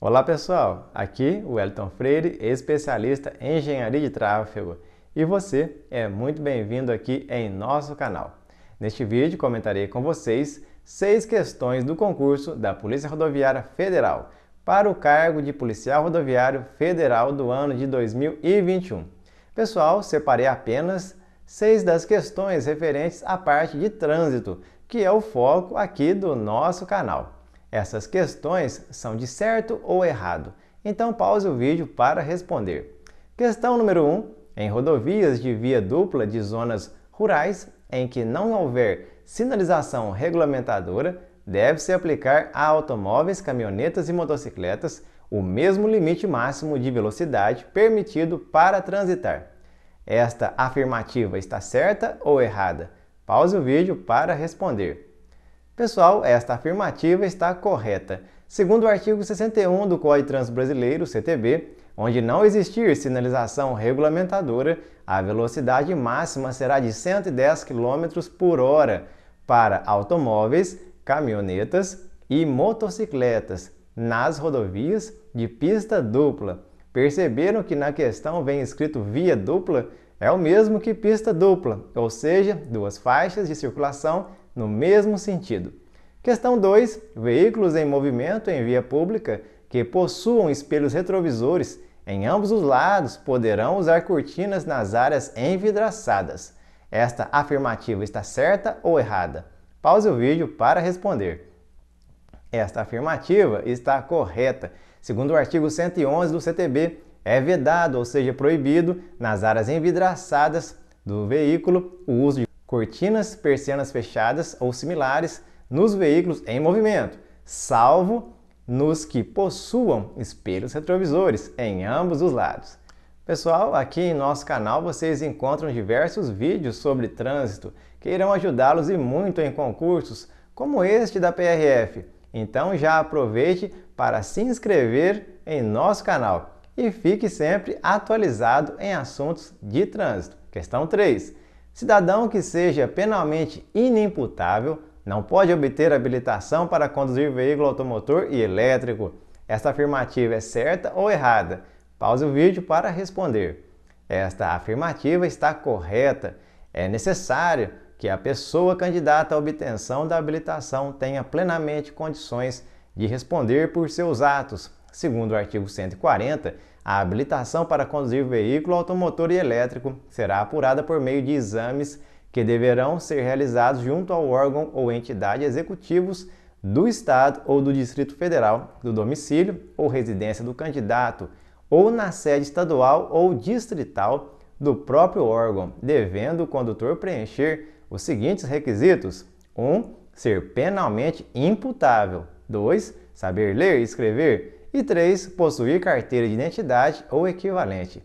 Olá pessoal, aqui o Elton Freire, especialista em engenharia de tráfego, e você é muito bem-vindo aqui em nosso canal. Neste vídeo comentarei com vocês seis questões do concurso da Polícia Rodoviária Federal para o cargo de Policial Rodoviário Federal do ano de 2021. Pessoal, separei apenas seis das questões referentes à parte de trânsito, que é o foco aqui do nosso canal. Essas questões são de certo ou errado, então pause o vídeo para responder. Questão número 1. Um, em rodovias de via dupla de zonas rurais em que não houver sinalização regulamentadora, deve-se aplicar a automóveis, caminhonetas e motocicletas o mesmo limite máximo de velocidade permitido para transitar. Esta afirmativa está certa ou errada? Pause o vídeo para responder. Pessoal, esta afirmativa está correta. Segundo o artigo 61 do Código Trânsito Brasileiro, CTB, onde não existir sinalização regulamentadora, a velocidade máxima será de 110 km por hora para automóveis, caminhonetas e motocicletas nas rodovias de pista dupla. Perceberam que na questão vem escrito via dupla? É o mesmo que pista dupla, ou seja, duas faixas de circulação no mesmo sentido. Questão 2. Veículos em movimento em via pública que possuam espelhos retrovisores em ambos os lados poderão usar cortinas nas áreas envidraçadas. Esta afirmativa está certa ou errada? Pause o vídeo para responder. Esta afirmativa está correta. Segundo o artigo 111 do CTB, é vedado, ou seja, proibido, nas áreas envidraçadas do veículo, o uso de cortinas, persianas fechadas ou similares nos veículos em movimento, salvo nos que possuam espelhos retrovisores em ambos os lados. Pessoal, aqui em nosso canal vocês encontram diversos vídeos sobre trânsito que irão ajudá-los e muito em concursos como este da PRF. Então já aproveite para se inscrever em nosso canal e fique sempre atualizado em assuntos de trânsito. Questão 3. Cidadão que seja penalmente inimputável não pode obter habilitação para conduzir veículo automotor e elétrico. Esta afirmativa é certa ou errada? Pause o vídeo para responder. Esta afirmativa está correta. É necessário que a pessoa candidata à obtenção da habilitação tenha plenamente condições de responder por seus atos, Segundo o artigo 140, a habilitação para conduzir veículo automotor e elétrico será apurada por meio de exames que deverão ser realizados junto ao órgão ou entidade executivos do Estado ou do Distrito Federal, do domicílio ou residência do candidato, ou na sede estadual ou distrital do próprio órgão, devendo o condutor preencher os seguintes requisitos: 1. Um, ser penalmente imputável. 2. Saber ler e escrever. E 3. Possuir carteira de identidade ou equivalente.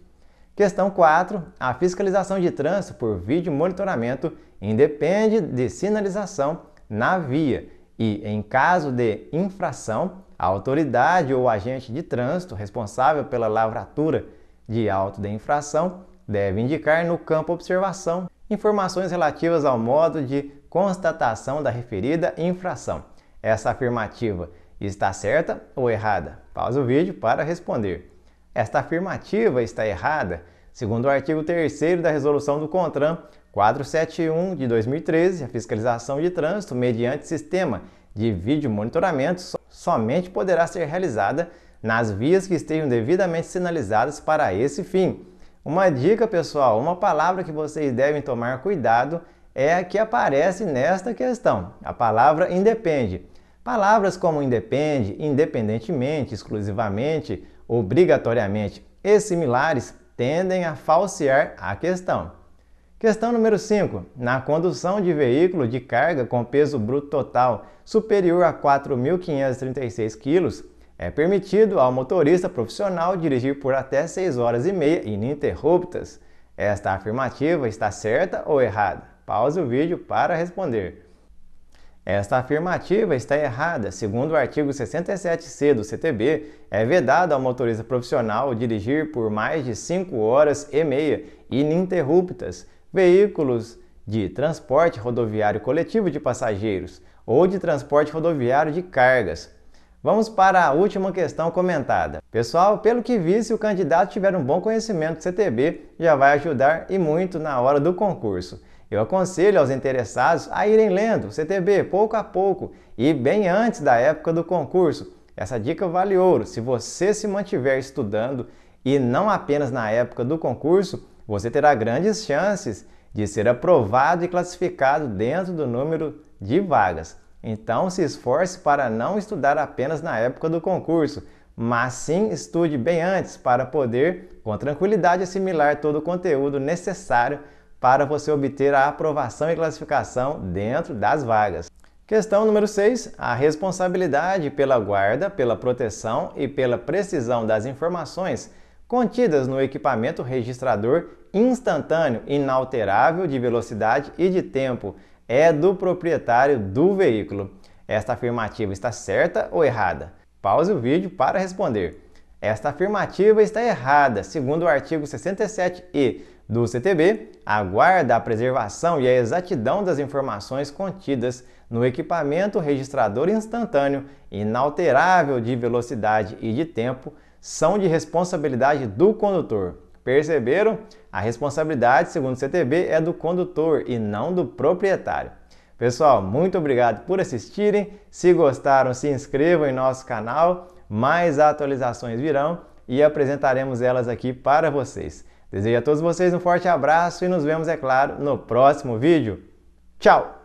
Questão 4. A fiscalização de trânsito por vídeo monitoramento independe de sinalização na via e, em caso de infração, a autoridade ou agente de trânsito responsável pela lavratura de auto de infração deve indicar no campo observação informações relativas ao modo de constatação da referida infração. Essa afirmativa Está certa ou errada? Pause o vídeo para responder. Esta afirmativa está errada, segundo o artigo 3 da Resolução do CONTRAN 471 de 2013, a fiscalização de trânsito mediante sistema de vídeo monitoramento somente poderá ser realizada nas vias que estejam devidamente sinalizadas para esse fim. Uma dica, pessoal, uma palavra que vocês devem tomar cuidado é a que aparece nesta questão, a palavra independe. Palavras como independe, independentemente, exclusivamente, obrigatoriamente e similares tendem a falsear a questão. Questão número 5. Na condução de veículo de carga com peso bruto total superior a 4.536 kg, é permitido ao motorista profissional dirigir por até 6 horas e meia ininterruptas. Esta afirmativa está certa ou errada? Pause o vídeo para responder. Esta afirmativa está errada. Segundo o artigo 67C do CTB, é vedado ao motorista profissional dirigir por mais de 5 horas e meia ininterruptas veículos de transporte rodoviário coletivo de passageiros ou de transporte rodoviário de cargas. Vamos para a última questão comentada. Pessoal, pelo que vi, se o candidato tiver um bom conhecimento do CTB, já vai ajudar e muito na hora do concurso. Eu aconselho aos interessados a irem lendo o CTB pouco a pouco e bem antes da época do concurso. Essa dica vale ouro. Se você se mantiver estudando e não apenas na época do concurso, você terá grandes chances de ser aprovado e classificado dentro do número de vagas. Então se esforce para não estudar apenas na época do concurso, mas sim estude bem antes para poder, com tranquilidade, assimilar todo o conteúdo necessário para você obter a aprovação e classificação dentro das vagas. Questão número 6. A responsabilidade pela guarda, pela proteção e pela precisão das informações contidas no equipamento registrador instantâneo, inalterável de velocidade e de tempo é do proprietário do veículo. Esta afirmativa está certa ou errada? Pause o vídeo para responder. Esta afirmativa está errada, segundo o artigo 67e do CTB aguarda a preservação e a exatidão das informações contidas no equipamento registrador instantâneo inalterável de velocidade e de tempo são de responsabilidade do condutor. Perceberam? A responsabilidade, segundo o CTB, é do condutor e não do proprietário. Pessoal, muito obrigado por assistirem. Se gostaram, se inscrevam em nosso canal. Mais atualizações virão e apresentaremos elas aqui para vocês. Desejo a todos vocês um forte abraço e nos vemos, é claro, no próximo vídeo. Tchau!